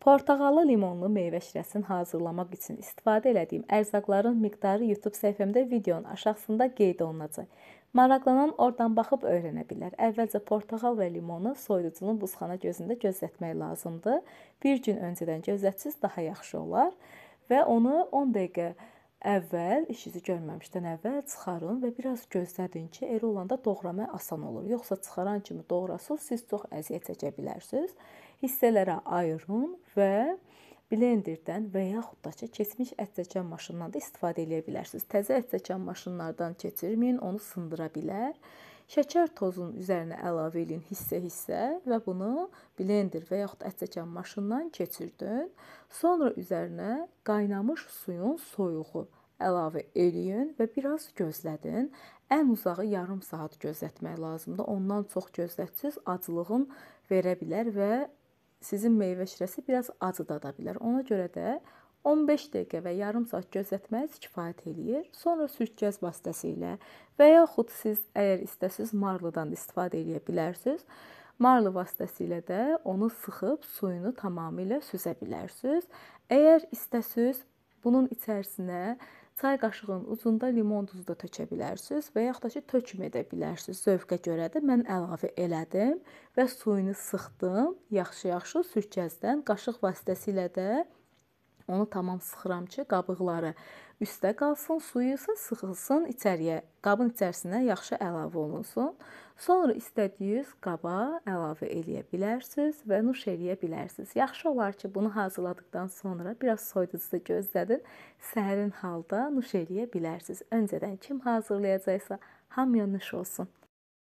Portağallı limonlu meyvə şirəsini hazırlamaq üçün istifadə etdiyim ərzaqların miqdarı YouTube səhifəmdə videonun aşağısında qeyd olunacaq. Maraqlanan oradan baxıb öyrənə bilər. Əvvəlcə portağal və limonu soyuducunun buzxana gözündə gözlətmək lazımdır. Bir gün öncədən gözlətsəz daha yaxşı olar və onu 10 dəqiqə əvvəl işinizi görməmişdən əvvəl çıxarın və biraz gözlədin ki, elə olanda doğrama asan olur. Yoxsa çıxaran kimi doğrasız siz çox əziyyət çəkə bilərsiniz. Hissələrə ayırın və blenderdən və yaxud da ki, keçmiş ətçəkan maşınından da istifadə edə bilərsiniz. Təzə ətçəkan maşınlardan keçirməyin, onu sındıra bilər. Şəkər tozunun üzərinə əlavə eləyin hissə-hissə və bunu blender və yaxud ətçəkən maşından keçirdin. Sonra üzərinə qaynamış suyun soyuğu əlavə eləyin və biraz gözlədin. Ən uzağı yarım saat gözlətmək lazımdır. Ondan çox gözlətsiz aclığın verə bilər və sizin meyvə şirəsi biraz acı dada bilər. Ona görə də 15 dəqiqə və yarım saat gözlətməz kifayət eləyir. Sonra sürtgəz vasitəsilə və yaxud siz əgər istəsiz marlıdan da istifadə edə bilərsiniz. Marlı vasitəsilə də onu sıxıb suyunu tamamilə süzə bilərsiniz. Əgər istəsiz, bunun içərisinə çay qaşığının ucunda limon duzu da tökə bilərsiniz və yaxud da ki tökmə edə bilərsiniz. Zövqə görə də mən əlavə elədim və suyunu sıxdım. Yaxşı-yaxşı sürtgəzdən qaşıq vasitəsilə də Onu tamam sıxıram ki, qabıqları üstdə qalsın, suyu isə sıxılsın içəriyə, qabın içərisinə yaxşı əlavə olunsun. Sonra istədiyiniz qaba əlavə eləyə bilərsiniz və nuş eləyə bilərsiniz. Yaxşı olar ki, bunu hazırladıqdan sonra biraz soyuducuda gözlədin. Səhərin halda nuş eləyə bilərsiniz. Öncədən kim hazırlayacaqsa, hamıya nuş olsun.